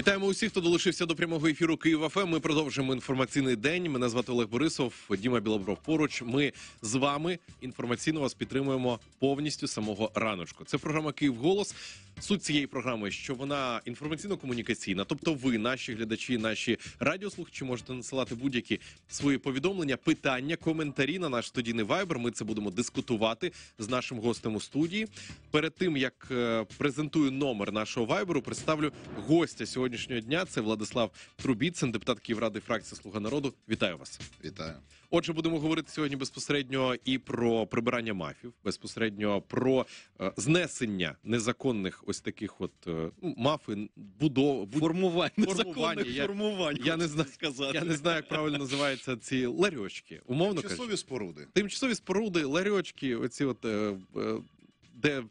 Вітаємо усіх, хто долучився до прямого ефіру Києва. ФМ. Ми продовжуємо інформаційний день. Мене звати Олег Борисов, Діма Білобров. Поруч ми з вами інформаційно вас підтримуємо повністю самого раночку. Це програма Київ Голос суть цієї програми, що вона інформаційно-комунікаційна, тобто ви, наші глядачі, наші радіослухачі, можете насилати будь-які свої повідомлення, питання, коментарі на наш студійний вайбер. Ми це будемо дискутувати з нашим гостем у студії. Перед тим як е, презентую номер нашого вайберу, представлю гостя сьогоднішнього дня. Це Владислав Трубіцин, депутат Київради фракції Слуга народу. Вітаю вас! Вітаю. Отже, будемо говорити сьогодні безпосередньо і про прибирання мафів, безпосередньо про е, знесення незаконних ось таких, от е, ну, мафи, будов формування, формування. Я, формувань. Я не знаю сказати. Я не знаю, як правильно називаються ці ларьочки. Умовно Тимчасові кажучи. споруди. Тимчасові споруди, ларьочки, оці от. Е, е, де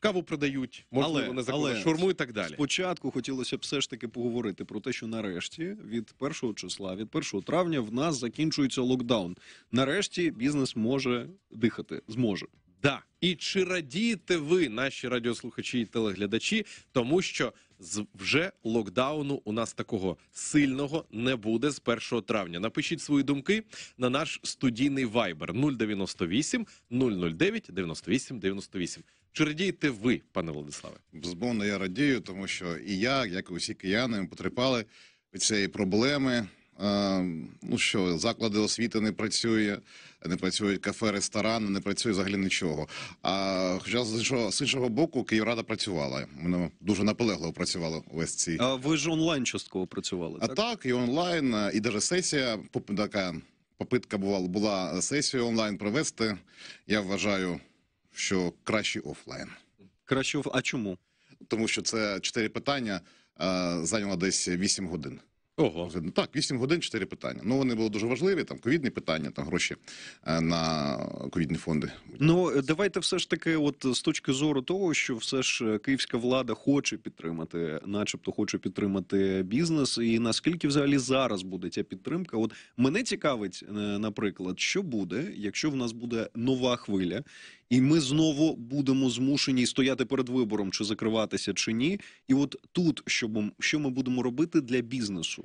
Каву продають, можливо, але, незаконно, шурму і так далі. Спочатку хотілося б все ж таки поговорити про те, що нарешті від першого числа, від 1 травня, в нас закінчується локдаун. Нарешті бізнес може дихати, зможе. Да, і чи радієте ви, наші радіослухачі і телеглядачі, тому що з вже локдауну у нас такого сильного не буде з 1 травня? Напишіть свої думки на наш студійний вайбер 098 009 98 98. Чи радієте ви, пане Владиславе? Безумовно, я радію, тому що і я, як і усі кияни, потерпали від цієї проблеми. Ну що заклади освіти не працює, не працюють кафе, ресторани, не працює взагалі нічого. А хоча з іншого з іншого боку, Київрада працювала. Ми дуже наполегливо працювала весь цей. А ви ж онлайн частково працювали? А так, так і онлайн, і даже сесія така попитка була була сесію онлайн провести. Я вважаю що краще офлайн. Краще оф... А чому? Тому що це чотири питання е, зайняло десь 8 годин. Ого. Так, 8 годин, 4 питання. Ну, вони були дуже важливі, там ковідні питання, там гроші е, на ковідні фонди. Ну, давайте все ж таки, от з точки зору того, що все ж е, київська влада хоче підтримати, начебто хоче підтримати бізнес. І наскільки взагалі зараз буде ця підтримка? От мене цікавить, е, наприклад, що буде, якщо в нас буде нова хвиля, і ми знову будемо змушені стояти перед вибором, чи закриватися чи ні. І от тут що що ми будемо робити для бізнесу?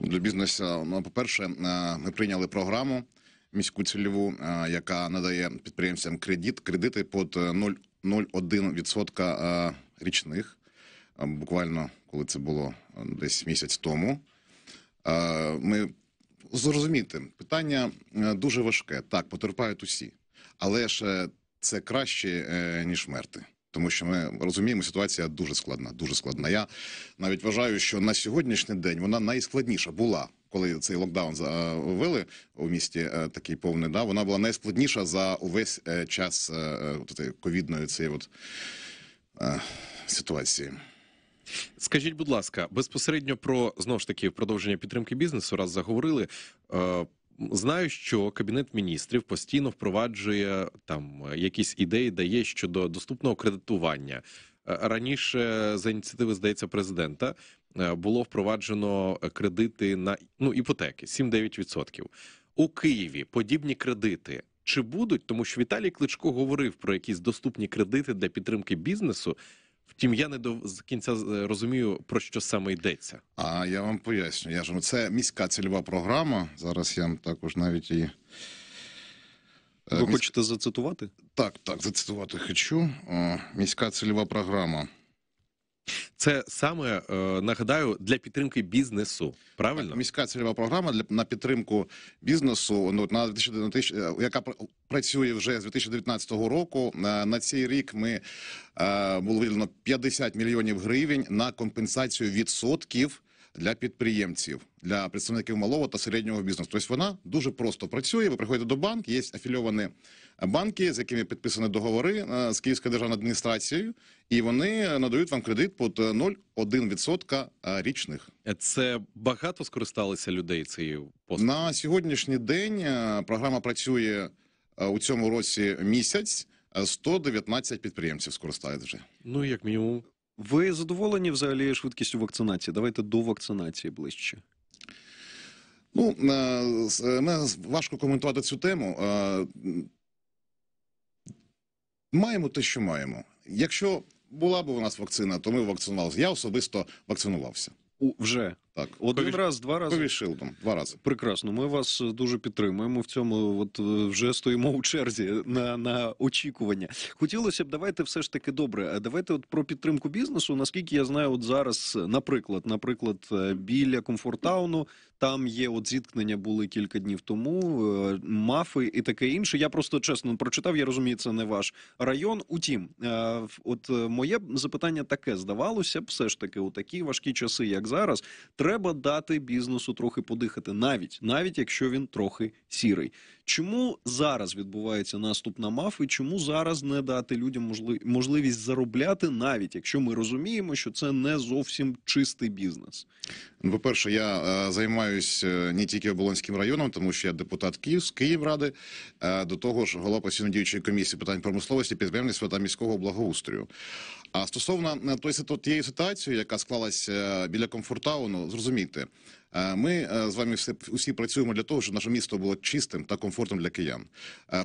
Ну, для бізнесу ну, по перше, е, ми прийняли програму міську цільову, е, яка надає підприємцям кредит кредити під е, відсотка річних. Буквально коли це було десь місяць тому. Ми зрозуміти питання дуже важке. Так, потерпають усі, але ж це краще е, ніж вмерти. Тому що ми розуміємо, ситуація дуже складна. Дуже складна. Я навіть вважаю, що на сьогоднішній день вона найскладніша була, коли цей локдаун завели е, у місті е, такий повний. Да, вона була найскладніша за увесь час ковідної цієї от ситуації. Скажіть, будь ласка, безпосередньо про знову ж таки продовження підтримки бізнесу, раз заговорили. Знаю, що кабінет міністрів постійно впроваджує там якісь ідеї, дає щодо доступного кредитування е, раніше за ініціативи здається президента. Е, було впроваджено кредити на ну іпотеки 7-9%. у Києві. Подібні кредити чи будуть, тому що Віталій Кличко говорив про якісь доступні кредити для підтримки бізнесу. Втім, я не до з кінця е, розумію про що саме йдеться. А я вам поясню. Я ж ну, це міська цільова програма. Зараз я вам також навіть її. Е, Ви місь... хочете зацитувати? Так, так, зацитувати хочу. Міська цільова програма. Це саме е, нагадаю для підтримки бізнесу. Правильно, так, міська цільова програма для на підтримку бізнесу. Ну на 2019, е, яка працює вже з 2019 року. Е, на цей рік ми було виділено 50 мільйонів гривень на компенсацію відсотків для підприємців, для представників малого та середнього бізнесу. Тобто вона дуже просто працює. Ви приходите до банку, є афільовані банки, з якими підписані договори е, з Київською державною адміністрацією, і вони надають вам кредит під 0,1% е, річних. Е, це багато скористалися людей цією послугою? на сьогоднішній день. Програма працює у цьому році місяць. 119 підприємців скористають вже. Ну як мінімум, ви задоволені взагалі швидкістю вакцинації? Давайте до вакцинації ближче. Ну мене е, важко коментувати цю тему. Е, маємо те, що маємо. Якщо була б у нас вакцина, то ми вакцинувалися. Я особисто вакцинувався. У, вже так, один Повіш... раз, два рази повішилдом. Два рази. Прекрасно. Ми вас е, дуже підтримуємо в цьому. От е, вже стоїмо у черзі на на очікування. Хотілося б, давайте все ж таки добре. Давайте от про підтримку бізнесу. Наскільки я знаю, от зараз, наприклад, наприклад, е, біля комфортауну там є от зіткнення були кілька днів тому. Мафи і таке інше. Я просто чесно прочитав. Я розумію, це не ваш район. Утім, от моє запитання таке здавалося б, все ж таки, у такі важкі часи, як зараз треба дати бізнесу трохи подихати, навіть навіть якщо він трохи сірий. Чому зараз відбувається наступ на маф і чому зараз не дати людям можливість заробляти, навіть якщо ми розуміємо, що це не зовсім чистий бізнес? Ну, По перше, я е, займаюся е, не тільки оболонським районом, тому що я депутат Київ з Київради, е, до того ж, голова постійно діючої комісії питань промисловості, підприємництва та міського благоустрою. А стосовно е, тієї ситуації, яка склалася е, біля комфортауну, зрозумійте, е, ми з вами всі, усі працюємо для того, щоб наше місто було чистим та комфортним для киян.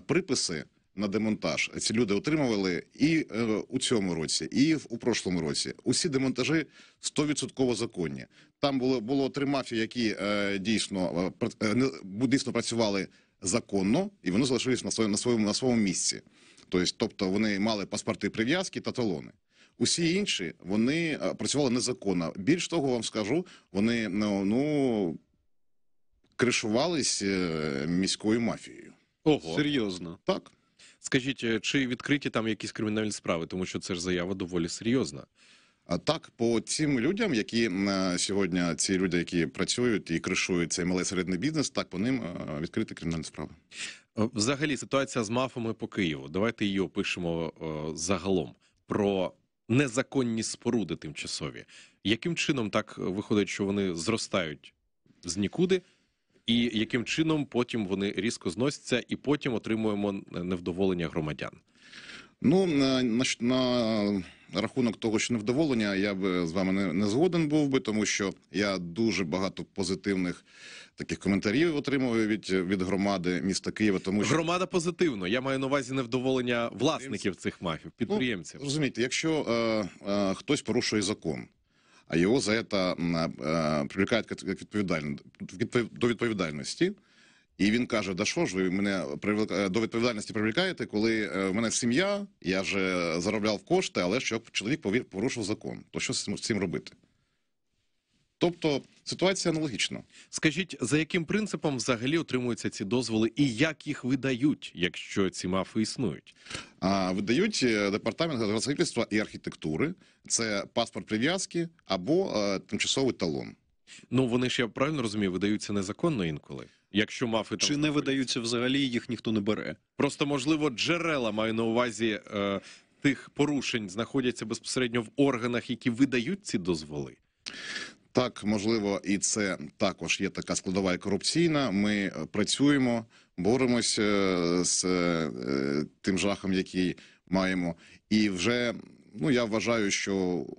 Приписи. На демонтаж ці люди отримували і у цьому році, і у прошлому році. Усі демонтажі 100% законні. Там було було три мафії, які дійсно е, дійсно працювали законно, і вони залишились на своєму на своєму на своєму місці. Тобто, тобто вони мали паспорти прив'язки та талони. Усі інші вони е, працювали незаконно. Більш того, вам скажу, вони ну, ну кришувались е, міською мафією. Ого. Серйозно, так. Скажіть, е, чи відкриті там якісь кримінальні справи, тому що це ж заява доволі серйозна. А так, по цим людям, які сьогодні ці люди, які працюють і кришують цей малий середній бізнес, так по ним відкрити кримінальні справи. Взагалі, ситуація з мафами по Києву. Давайте її опишемо загалом про незаконні споруди тимчасові. Яким чином так е, виходить, що вони зростають з нікуди, і яким чином потім вони різко зносяться, і потім отримуємо е, невдоволення громадян? Ну на на рахунок того, що невдоволення, я би з вами не, не згоден був би, тому що я дуже багато позитивних таких коментарів отримую від від громади міста Києва. Тому що громада позитивно. Я маю на увазі невдоволення власників цих мафів, ну, підприємців. Ну, розумієте, якщо е, е, хтось порушує закон. А його за це е, привлекають до відповідальності. І він каже: Да що ж ви мене е, до відповідальності привлікаєте, коли е, в мене сім'я, я ж заробляв кошти, але щоб чоловік порушив закон. То що з цим робити? Тобто ситуація аналогічна. Скажіть, за яким принципом взагалі отримуються ці дозволи, і як їх видають, якщо ці мафи існують? А, Видають е, департамент градостроїтельства і архітектури, це паспорт прив'язки або а, тимчасовий талон. Ну вони ж я правильно розумію, видаються незаконно інколи якщо мафи там чи не видаються взагалі, їх ніхто не бере. Просто можливо джерела маю на увазі е, тих порушень знаходяться безпосередньо в органах, які видають ці дозволи. Так, можливо, і це також є така складова і корупційна. Ми е, працюємо, боремося е, з е, тим жахом, який маємо, і вже ну я вважаю, що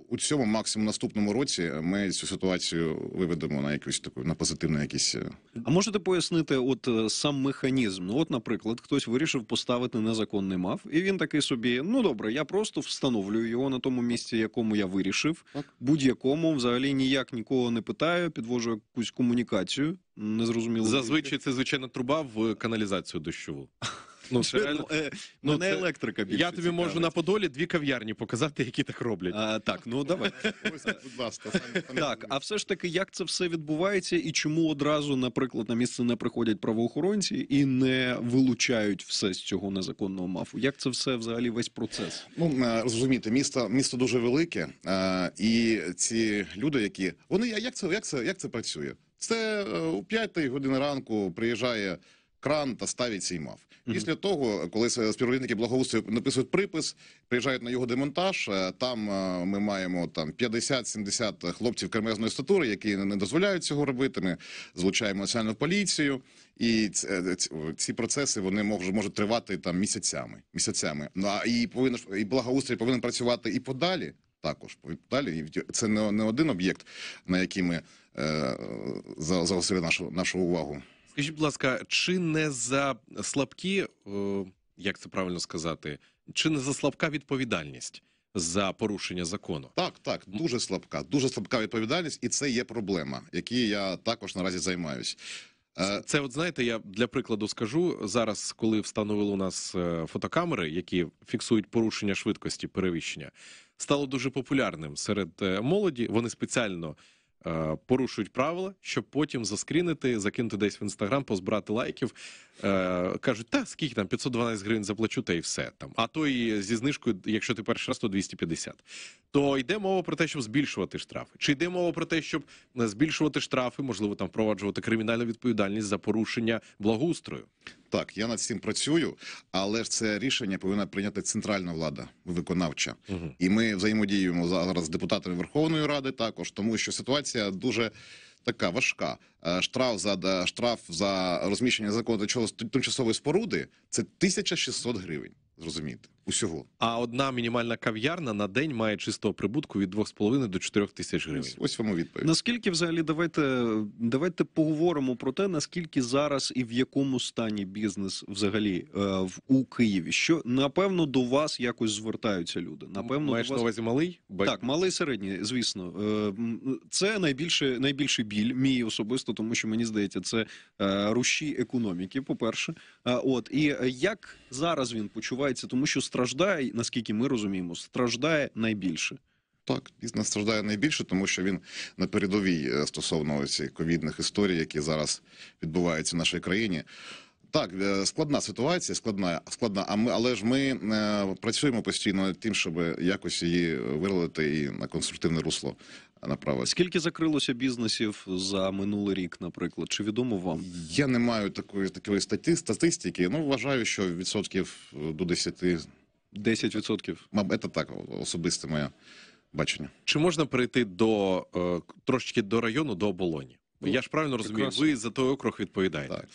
у цьому максимум наступному році ми цю ситуацію виведемо на якусь таку на позитивну якісь. Е, а можете пояснити, от е, сам механізм? Ну, от, наприклад, хтось вирішив поставити незаконний мав, і він такий собі: ну добре, я просто встановлюю його на тому місці, якому я вирішив, будь-якому взагалі ніяк нікого не питаю, підвожу якусь комунікацію. Незрозуміло зазвичай це звичайна труба в каналізацію дощову. Ну, це ну, реально... е, ну, Мене це- електрика більше. Я тобі можу на Подолі дві кав'ярні показати, які так роблять. А, так, ну давай. будь ласка, Так, а все ж таки, як це все відбувається, і чому одразу, наприклад, на місце не приходять правоохоронці і не вилучають все з цього незаконного мафу? Як це все взагалі весь процес? Ну е, розумієте, місто місто дуже велике, е, і ці люди, які вони а як це як це як це працює? Це е, о 5 години ранку приїжджає кран та ставить цей мав. Після того, коли співробітники благоустрою написують припис, приїжджають на його демонтаж. Е, там е, ми маємо там 50-70 хлопців кремезної статури, які не дозволяють цього робити. Ми злучаємо національну поліцію, і е, ці процеси вони можуть можуть тривати там місяцями. Місяцями ну а і повинно і благоустрій повинен працювати і подалі. Також далі це не не один об'єкт, на який ми е, загосили нашу нашу увагу. Скажіть, будь ласка, чи не за слабкі, е, як це правильно сказати, чи не за слабка відповідальність? За порушення закону, так так дуже слабка, дуже слабка відповідальність, і це є проблема, які я також наразі займаюсь. Е, це, це, от знаєте, я для прикладу скажу зараз, коли встановили у нас е, фотокамери, які фіксують порушення швидкості перевищення, стало дуже популярним серед молоді. Вони спеціально. Е, порушують правила, щоб потім заскрінити, закинути десь в інстаграм, позбирати лайків. Е, кажуть, та скільки там 512 гривень заплачу, та і все там. А то і зі знижкою, якщо ти перший раз, то 250. То йде мова про те, щоб збільшувати штрафи. Чи йде мова про те, щоб е, збільшувати штрафи, можливо, там впроваджувати кримінальну відповідальність за порушення благоустрою? Так, я над цим працюю, але ж це рішення повинна прийняти центральна влада виконавча, угу. і ми взаємодіємо зараз з депутатами Верховної Ради, також тому що ситуація дуже. Така важка е, штраф за е, штраф за розміщення закону чого тимчасової споруди це 1600 гривень. Зрозуміти усього. А одна мінімальна кав'ярна на день має чистого прибутку від 2,5 до 4 тисяч гривень. Ось вам відповідь. Наскільки взагалі давайте давайте поговоримо про те, наскільки зараз і в якому стані бізнес взагалі е, в у Києві? Що напевно до вас якось звертаються люди? Напевно, маєш до вас... на увазі малий? Так, малий середній, звісно, е, це найбільше найбільший біль мій особисто, тому що мені здається, це е, руші економіки. По перше, от і як зараз він почувається, тому що страх страждає, наскільки ми розуміємо, страждає найбільше. Так, дійсно страждає найбільше, тому що він на передовій е, стосовно цих ковідних історій, які зараз відбуваються в нашій країні. Так, е, складна ситуація, складна, складна. А ми, але ж ми е, працюємо постійно над тим, щоб якось її вирлити і на конструктивне русло направити. Скільки закрилося бізнесів за минулий рік, наприклад? Чи відомо вам? Я не маю такої такої статистики. Ну вважаю, що відсотків до 10 10%. Мабуть, це так особисте моє бачення. Чи можна перейти до е, трошечки до району, до оболоні? Я ж правильно розумію, ви за той округ відповідаєте. Так,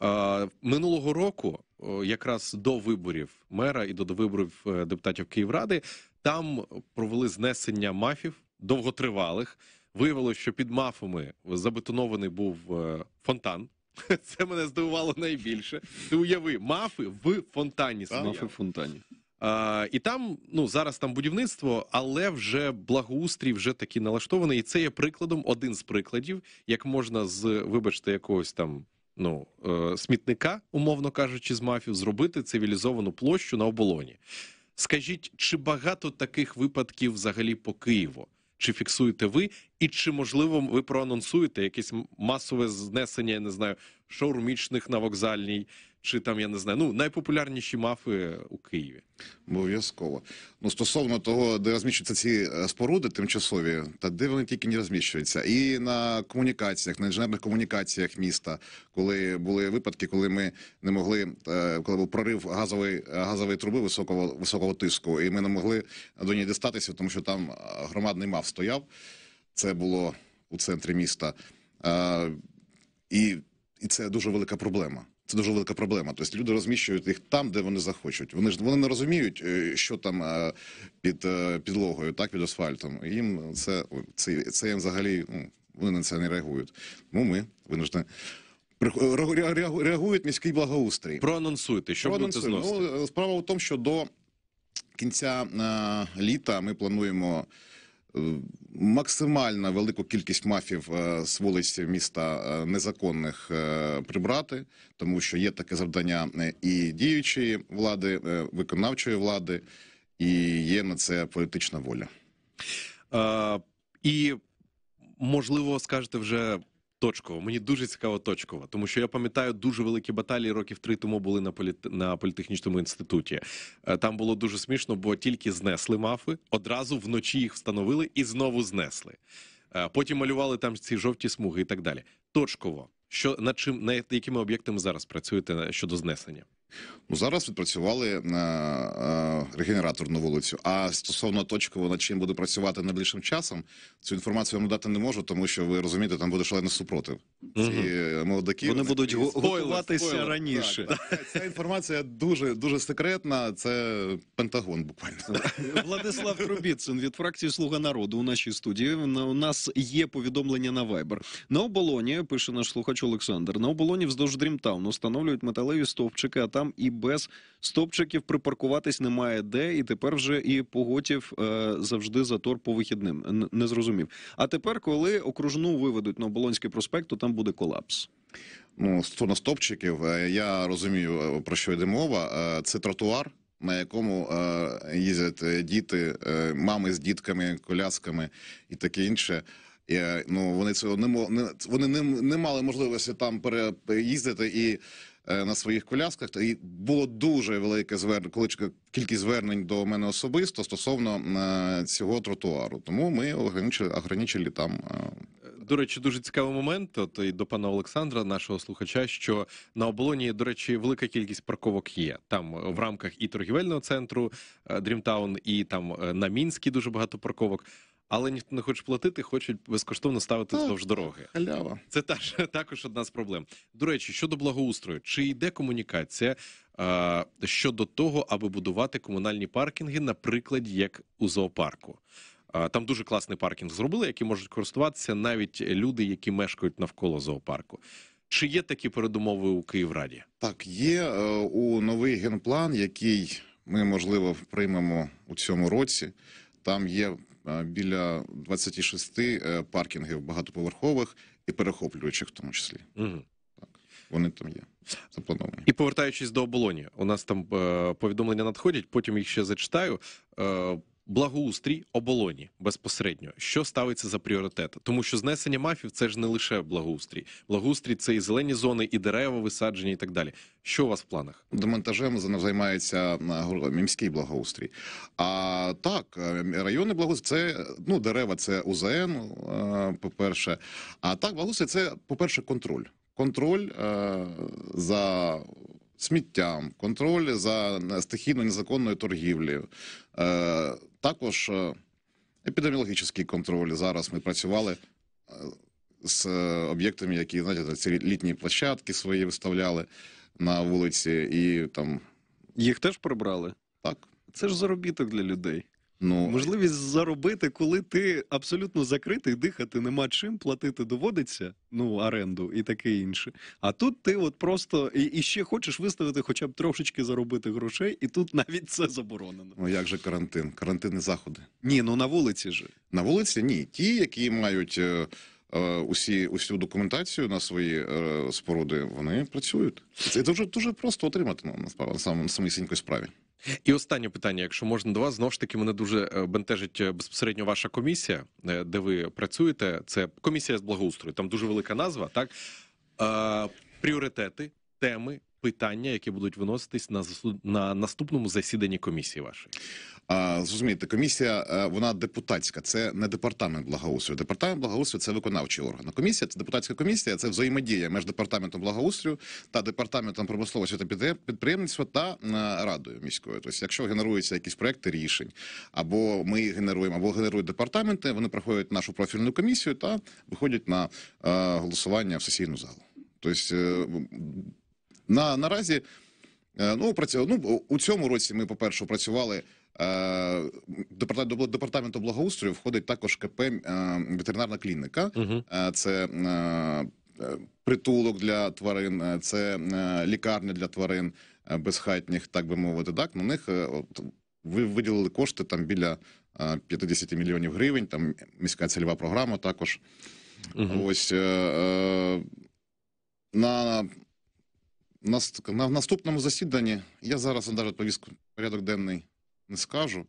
так. Е, минулого року, якраз до виборів мера і до виборів е, депутатів Київради, там провели знесення мафів довготривалих. Виявилося, що під мафами забетонований був фонтан. Це мене здивувало найбільше. Ти уяви мафи в фонтані. Мафи в фонтані. Е, І там ну зараз там будівництво, але вже благоустрій вже такий налаштований. І це є прикладом, один з прикладів, як можна з вибачте, якогось там ну е, смітника, умовно кажучи, з мафів зробити цивілізовану площу на оболоні. Скажіть, чи багато таких випадків взагалі по Києву? Чи фіксуєте ви, і чи можливо ви проанонсуєте якесь масове знесення, я не знаю, шоурмічних на вокзальній, чи там я не знаю, ну найпопулярніші мафи у Києві. Обов'язково. Ну стосовно того, де розміщуються ці е, споруди тимчасові, та де вони тільки не розміщуються, і на комунікаціях, на інженерних комунікаціях міста, коли були випадки, коли ми не могли, е, коли був прорив газової е, газової труби високого високого тиску, і ми не могли до неї дістатися, тому що там громадний мав стояв. Це було у центрі міста, і, і це дуже велика проблема. Це дуже велика проблема. Тобто люди розміщують їх там, де вони захочуть. Вони ж вони не розуміють, е, що там е, під е, підлогою, так під асфальтом. їм це це, це їм взагалі ну, вони на це не реагують. Тому ми винуждені. реагують міський благоустрій. Проанонсуйте, що будете ну, зносити? Ну, справа в тому, що до кінця літа ми плануємо максимально велику кількість мафів е, з вулиць міста е, незаконних е, прибрати, тому що є таке завдання і діючої влади, виконавчої влади, і є на це політична воля. А, і можливо скажете вже. Точково, мені дуже цікаво точково, тому що я пам'ятаю дуже великі баталії років три тому були на політ на політехнічному інституті. Е, там було дуже смішно, бо тільки знесли мафи, одразу вночі їх встановили і знову знесли. Е, потім малювали там ці жовті смуги і так далі. Точково, що над чим над якими об'єктами зараз працюєте е, щодо знесення? Ну, Зараз відпрацювали на е, е, регенераторну вулицю. А стосовно точково, над чим буде працювати найближчим часом, цю інформацію я вам дати не можу, тому що ви розумієте, там буде шалений супротив. Угу. І вони, вони будуть готуватися раніше. Так, так. Ця інформація дуже дуже секретна. Це Пентагон. Буквально Владислав Трубіцин від фракції Слуга народу у нашій студії. Ну, у нас є повідомлення на Viber. На оболоні пише наш слухач Олександр. На оболоні вздовж Дрімтауну встановлюють металеві стовпчики там і без стопчиків припаркуватись немає де, і тепер вже і поготів е, завжди затор по вихідним. Не зрозумів. А тепер, коли окружну виведуть на Оболонський проспект, то там буде колапс. Ну стосовно стопчиків, е, я розумію е, про що йде мова. Це тротуар. На якому їздять діти, мами з дітками, колясками і таке інше. І, ну вони цього не, не вони не, не мали можливості там переїздити і Е, на своїх колясках. І було дуже велике звернення, кількість звернень до мене особисто стосовно е, цього тротуару. Тому ми ограничили, ограничили там. Е, до речі, дуже цікавий момент. От і до пана Олександра, нашого слухача, що на оболоні, до речі, велика кількість парковок є там в рамках і торгівельного центру Дрімтаун, і там на мінській дуже багато парковок але ніхто не хоче платити, хочуть безкоштовно ставити вздовж дороги. Халява. Це теж також одна з проблем. До речі, щодо благоустрою, чи йде комунікація е, щодо того, аби будувати комунальні паркінги, наприклад, як у зоопарку? Е, там дуже класний паркінг зробили, які можуть користуватися навіть люди, які мешкають навколо зоопарку. Чи є такі передумови у Київраді? Так, є е, у новий генплан, який ми можливо приймемо у цьому році. Там є біля 26 е, паркінгів багатоповерхових і перехоплюючих, в тому числі. Угу. Вони там є заплановані. І повертаючись до оболоні, у нас там е, повідомлення надходять. Потім їх ще зачитаю. Е, Благоустрій оболоні безпосередньо, що ставиться за пріоритет, тому що знесення мафів це ж не лише благоустрій, благоустрій це і зелені зони, і дерева висадження, і так далі. Що у вас в планах? Демонтажем займається на е, міський благоустрій. А так, е, райони благоустрій це ну дерева, це УЗН. Е, по перше, а так благоустрій це по перше, контроль. Контроль е за сміттям, контроль за стихійно незаконною торгівлею. Також е, епідеміологічний контроль. Зараз ми працювали е, з е, об'єктами, які знаєте, ці літні площадки свої виставляли на вулиці, і там їх теж прибрали. Так, це ж заробіток для людей. Ну можливість заробити, коли ти абсолютно закритий, дихати нема чим платити доводиться. Ну оренду і таке інше. А тут ти от просто і, і ще хочеш виставити, хоча б трошечки заробити грошей, і тут навіть це заборонено. Ну як же карантин? Карантинні заходи? Ні, ну на вулиці ж на вулиці. Ні, ті, які мають е, е, усі усю документацію на свої е, споруди, вони працюють. Це дуже дуже просто отримати ну, на ну, саме самісінької справі. І останнє питання, якщо можна до вас, знову ж таки мене дуже е, бентежить е, безпосередньо ваша комісія, е, де ви працюєте. Це комісія з благоустрою. Там дуже велика назва. Так е, пріоритети, теми, питання, які будуть виноситись на на наступному засіданні комісії вашої? А, Зрозумієте, комісія е, вона депутатська, це не департамент благоустрою. Департамент благоустрою це виконавчий орган. Комісія це депутатська комісія, це взаємодія між департаментом благоустрою та департаментом промисловості та підприємництва та радою міською. Тобто, якщо генеруються якісь проекти рішень, або ми генеруємо, або генерують департаменти, вони проходять нашу профільну комісію та виходять на е, голосування в сесійну залу. Тобто е, на наразі е, ну працю, ну, у цьому році. Ми по перше працювали е, до департаменту благоустрою. Входить також КП е, ветеринарна клініка. Це притулок для тварин, це лікарня для тварин безхатніх, так би мовити. Так на них ви виділили кошти там біля 50 мільйонів гривень. Там міська цільова програма також. Угу. Ось на на наступному засіданні я зараз навіть повістку порядок денний не скажу.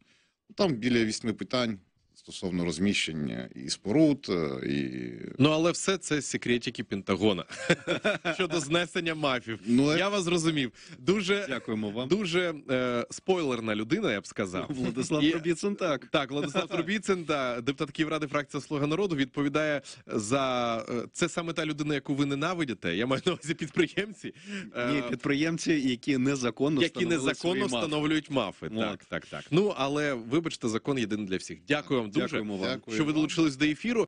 Там біля вісьми питань стосовно розміщення і споруд, е, і ну але все це секретики Пентагона щодо знесення мафів. Ну е- я вас зрозумів. Дуже дякуємо вам. Дуже е, спойлерна людина. Я б сказав. Владислав і... Трубіцин, так Так, Владислав Трубіцин, да, депутат Київради, фракція Слуга народу відповідає за е, це саме та людина, яку ви ненавидите. Я маю на увазі підприємці. Є підприємці, які незаконно які незаконно встановлюють мафи. мафи. Так, так, так. Ну але вибачте, закон єдиний для всіх. Дякую вам дуже Дякуємо вам. що ви долучились до ефіру.